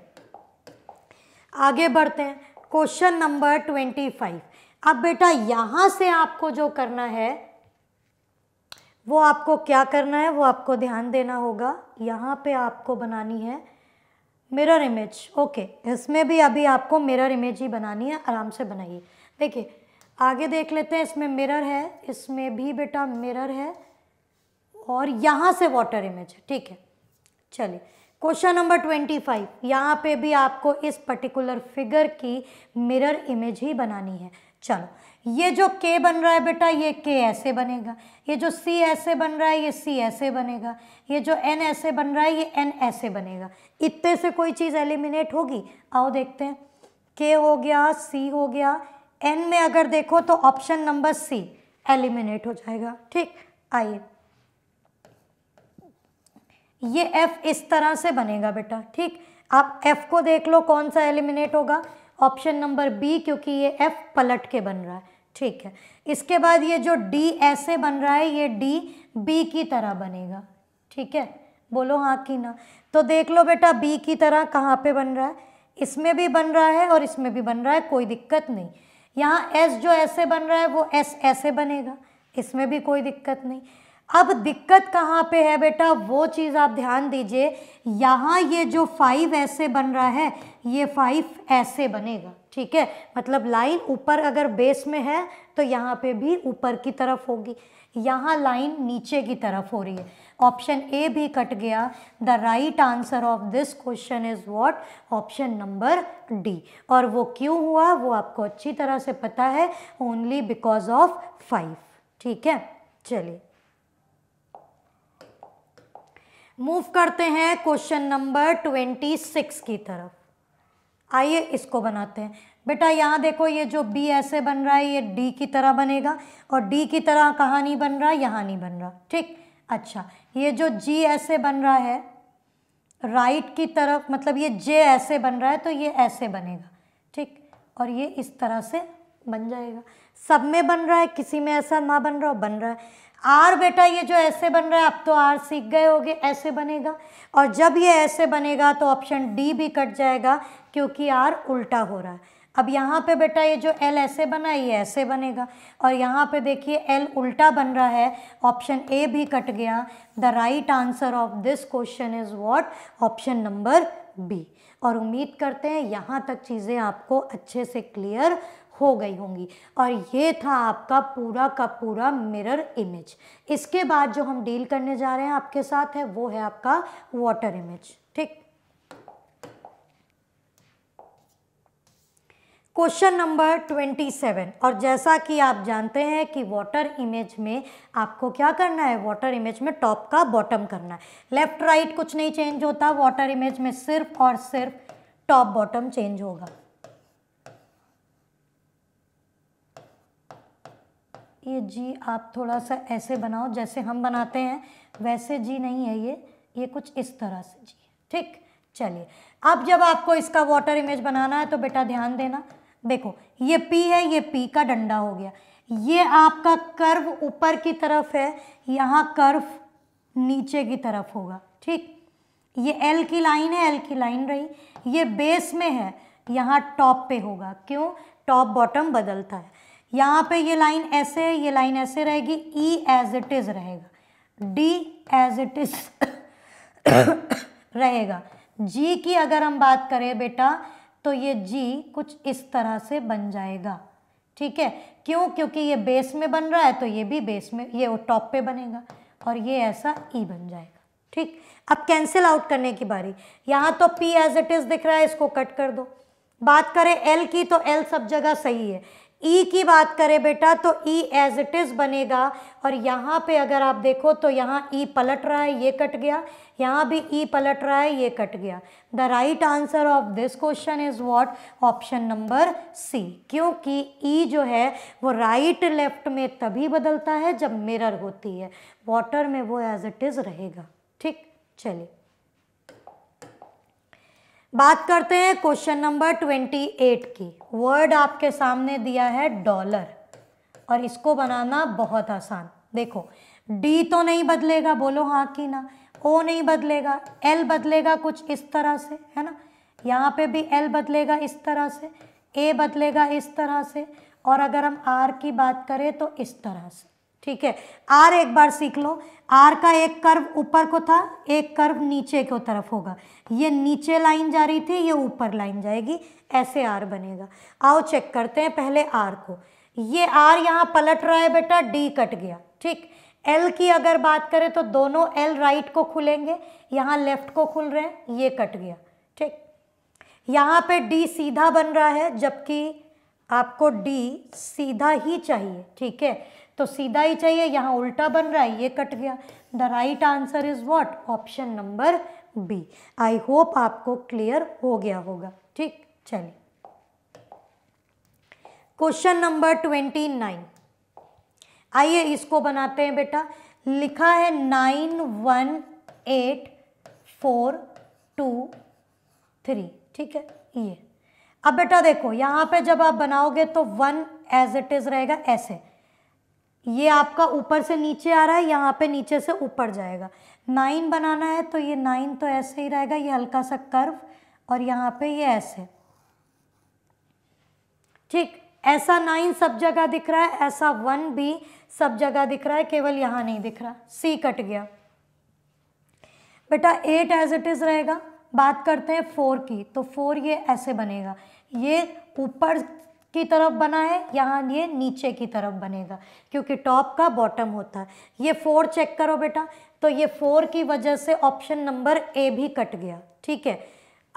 आगे बढ़ते हैं क्वेश्चन नंबर ट्वेंटी फाइव अब बेटा यहाँ से आपको जो करना है वो आपको क्या करना है वो आपको ध्यान देना होगा यहाँ पे आपको बनानी है मिरर इमेज ओके इसमें भी अभी आपको मिरर इमेज ही बनानी है आराम से बनाइए देखिए आगे देख लेते हैं इसमें मिरर है इसमें भी बेटा मिरर है और यहाँ से वाटर इमेज है ठीक है चलिए क्वेश्चन नंबर ट्वेंटी फाइव यहाँ पर भी आपको इस पर्टिकुलर फिगर की मिरर इमेज ही बनानी है चलो ये जो के बन रहा है बेटा ये के ऐसे बनेगा ये जो सी ऐसे बन रहा है ये सी ऐसे बनेगा ये जो एन ऐसे बन रहा है ये एन ऐसे बनेगा इतने से कोई चीज़ एलिमिनेट होगी आओ देखते हैं के हो गया सी हो गया एन में अगर देखो तो ऑप्शन नंबर सी एलिमिनेट हो जाएगा ठीक आइए ये एफ इस तरह से बनेगा बेटा ठीक आप एफ को देख लो कौन सा एलिमिनेट होगा ऑप्शन नंबर बी क्योंकि ये एफ पलट के बन रहा है ठीक है इसके बाद ये जो डी ऐसे बन रहा है ये डी बी की तरह बनेगा ठीक है बोलो हाँ कि ना तो देख लो बेटा बी की तरह कहाँ पे बन रहा है इसमें भी बन रहा है और इसमें भी बन रहा है कोई दिक्कत नहीं यहाँ एस जो ऐसे बन रहा है वो एस ऐसे बनेगा इसमें भी कोई दिक्कत नहीं अब दिक्कत कहाँ पे है बेटा वो चीज़ आप ध्यान दीजिए यहाँ ये जो फाइव ऐसे बन रहा है ये फाइव ऐसे बनेगा ठीक है मतलब लाइन ऊपर अगर बेस में है तो यहाँ पे भी ऊपर की तरफ होगी यहाँ लाइन नीचे की तरफ हो रही है ऑप्शन ए भी कट गया the right answer of this question is what option number D और वो क्यों हुआ वो आपको अच्छी तरह से पता है ओनली बिकॉज ऑफ फाइव ठीक है चलिए मूव करते हैं क्वेश्चन नंबर ट्वेंटी सिक्स की तरफ आइए इसको बनाते हैं बेटा यहाँ देखो ये जो बी ऐसे बन रहा है ये डी की तरह बनेगा और डी की तरह कहाँ नहीं बन रहा यहाँ नहीं बन रहा ठीक अच्छा ये जो जी ऐसे बन रहा है राइट की तरफ मतलब ये जे ऐसे बन रहा है तो ये ऐसे बनेगा ठीक और ये इस तरह से बन जाएगा सब में बन रहा है किसी में ऐसा ना बन रहा हो बन रहा है आर बेटा ये जो ऐसे बन रहा है आप तो आर सीख गए होगे ऐसे बनेगा और जब ये ऐसे बनेगा तो ऑप्शन डी भी कट जाएगा क्योंकि आर उल्टा हो रहा है अब यहाँ पे बेटा ये जो एल ऐसे बना ये ऐसे बनेगा और यहाँ पे देखिए एल उल्टा बन रहा है ऑप्शन ए भी कट गया the right answer of this question is what option number B और उम्मीद करते हैं यहाँ तक चीज़ें आपको अच्छे से क्लियर हो गई होंगी और ये था आपका पूरा का पूरा मिरर इमेज इसके बाद जो हम डील करने जा रहे हैं आपके साथ है वो है आपका वाटर इमेज क्वेश्चन नंबर 27 और जैसा कि आप जानते हैं कि वाटर इमेज में आपको क्या करना है वाटर इमेज में टॉप का बॉटम करना है लेफ्ट राइट right कुछ नहीं चेंज होता वाटर इमेज में सिर्फ और सिर्फ टॉप बॉटम चेंज होगा ये जी आप थोड़ा सा ऐसे बनाओ जैसे हम बनाते हैं वैसे जी नहीं है ये ये कुछ इस तरह से जी ठीक चलिए अब जब आपको इसका वाटर इमेज बनाना है तो बेटा ध्यान देना देखो ये पी है ये पी का डंडा हो गया ये आपका कर्व ऊपर की तरफ है यहाँ कर्व नीचे की तरफ होगा ठीक ये एल की लाइन है एल की लाइन रही ये बेस में है यहाँ टॉप पे होगा क्यों टॉप बॉटम बदलता है यहाँ पे ये लाइन ऐसे है ये लाइन ऐसे रहेगी ई एज इट इज़ रहेगा डी एज इट इज़ रहेगा जी की अगर हम बात करें बेटा तो ये जी कुछ इस तरह से बन जाएगा ठीक है क्यों क्योंकि ये बेस में बन रहा है तो ये भी बेस में ये टॉप पे बनेगा और ये ऐसा ई e बन जाएगा ठीक अब कैंसिल आउट करने की बारी यहाँ तो पी एज इट इज़ दिख रहा है इसको कट कर दो बात करें एल की तो एल सब जगह सही है ई e की बात करें बेटा तो ई एज इट इज़ बनेगा और यहाँ पे अगर आप देखो तो यहाँ ई e पलट रहा है ये कट गया यहाँ भी ई e पलट रहा है ये कट गया the right answer of this question is what option number C क्योंकि ई e जो है वो राइट right, लेफ्ट में तभी बदलता है जब मिरर होती है वाटर में वो एज इट इज़ रहेगा ठीक चलिए बात करते हैं क्वेश्चन नंबर ट्वेंटी एट की वर्ड आपके सामने दिया है डॉलर और इसको बनाना बहुत आसान देखो डी तो नहीं बदलेगा बोलो हाँ की ना ओ नहीं बदलेगा एल बदलेगा कुछ इस तरह से है ना यहाँ पे भी एल बदलेगा इस तरह से ए बदलेगा इस तरह से और अगर हम आर की बात करें तो इस तरह से ठीक है आर एक बार सीख लो आर का एक कर्व ऊपर को था एक कर्व नीचे की तरफ होगा ये नीचे लाइन जा रही थी ये ऊपर लाइन जाएगी ऐसे आर बनेगा आओ चेक करते हैं पहले आर को ये आर यहाँ पलट रहा है बेटा डी कट गया ठीक एल की अगर बात करें तो दोनों एल राइट को खुलेंगे यहाँ लेफ्ट को खुल रहे हैं ये कट गया ठीक यहाँ पे डी सीधा बन रहा है जबकि आपको डी सीधा ही चाहिए ठीक है तो सीधा ही चाहिए यहाँ उल्टा बन रहा है ये कट गया the right answer is what option number B I hope आपको क्लियर हो गया होगा ठीक चलिए क्वेश्चन नंबर ट्वेंटी नाइन आइए इसको बनाते हैं बेटा लिखा है nine one eight four two three ठीक है ये अब बेटा देखो यहाँ पे जब आप बनाओगे तो वन एज इट इज़ रहेगा ऐसे ये आपका ऊपर से नीचे आ रहा है यहाँ पे नीचे से ऊपर जाएगा नाइन बनाना है तो ये नाइन तो ऐसे ही रहेगा ये हल्का सा कर्व और यहाँ पे ये ऐसे ठीक ऐसा नाइन सब जगह दिख रहा है ऐसा वन भी सब जगह दिख रहा है केवल यहाँ नहीं दिख रहा सी कट गया बेटा एट एज इट इज़ रहेगा बात करते हैं फोर की तो फोर ये ऐसे बनेगा ये ऊपर की तरफ बना है यहाँ ये नीचे की तरफ बनेगा क्योंकि टॉप का बॉटम होता है ये फोर चेक करो बेटा तो ये फोर की वजह से ऑप्शन नंबर ए भी कट गया ठीक है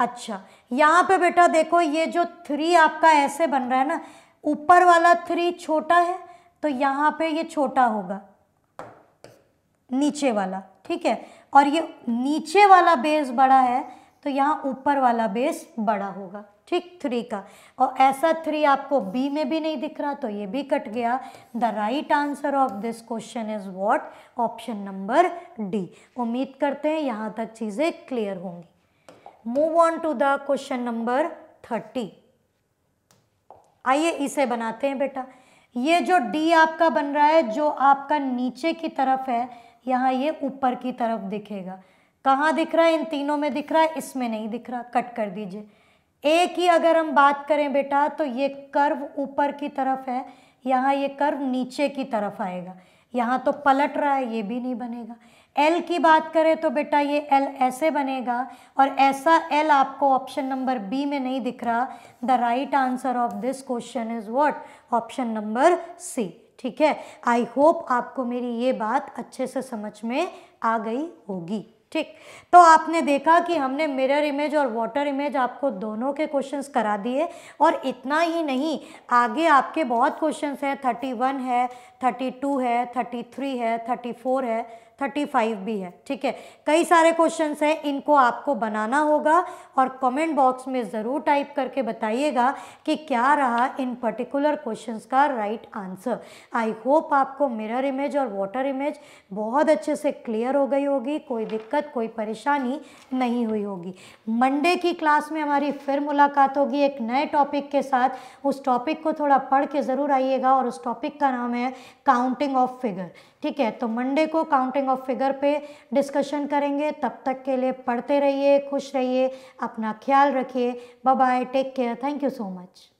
अच्छा यहाँ पे बेटा देखो ये जो थ्री आपका ऐसे बन रहा है ना ऊपर वाला थ्री छोटा है तो यहाँ पे ये छोटा होगा नीचे वाला ठीक है और ये नीचे वाला बेस बड़ा है तो यहाँ ऊपर वाला बेस बड़ा होगा ठीक थ्री का और ऐसा थ्री आपको बी में भी नहीं दिख रहा तो ये भी कट गया the right answer of this question is what option number D उम्मीद करते हैं यहाँ तक चीज़ें क्लियर होंगी move on to the question number thirty आइए इसे बनाते हैं बेटा ये जो डी आपका बन रहा है जो आपका नीचे की तरफ है यहाँ ये ऊपर की तरफ दिखेगा कहाँ दिख रहा है इन तीनों में दिख रहा है इसमें नहीं दिख रहा कट कर दीजिए ए की अगर हम बात करें बेटा तो ये कर्व ऊपर की तरफ है यहाँ ये कर्व नीचे की तरफ आएगा यहाँ तो पलट रहा है ये भी नहीं बनेगा एल की बात करें तो बेटा ये एल ऐसे बनेगा और ऐसा एल आपको ऑप्शन नंबर बी में नहीं दिख रहा the right answer of this question is what option number C ठीक है आई होप आपको मेरी ये बात अच्छे से समझ में आ गई होगी ठीक तो आपने देखा कि हमने मिरर इमेज और वाटर इमेज आपको दोनों के क्वेश्चंस करा दिए और इतना ही नहीं आगे आपके बहुत क्वेश्चंस हैं 31 है 32 है 33 है 34 है थर्टी फाइव भी है ठीक है कई सारे क्वेश्चन हैं इनको आपको बनाना होगा और कमेंट बॉक्स में ज़रूर टाइप करके बताइएगा कि क्या रहा इन पर्टिकुलर क्वेश्चन का राइट आंसर आई होप आपको मिरर इमेज और वाटर इमेज बहुत अच्छे से क्लियर हो गई होगी कोई दिक्कत कोई परेशानी नहीं हुई होगी मंडे की क्लास में हमारी फिर मुलाकात होगी एक नए टॉपिक के साथ उस टॉपिक को थोड़ा पढ़ के ज़रूर आइएगा और उस टॉपिक का नाम है काउंटिंग ऑफ फिगर ठीक है तो मंडे को काउंटिंग ऑफ फिगर पे डिस्कशन करेंगे तब तक के लिए पढ़ते रहिए खुश रहिए अपना ख्याल रखिए bye take care thank you so much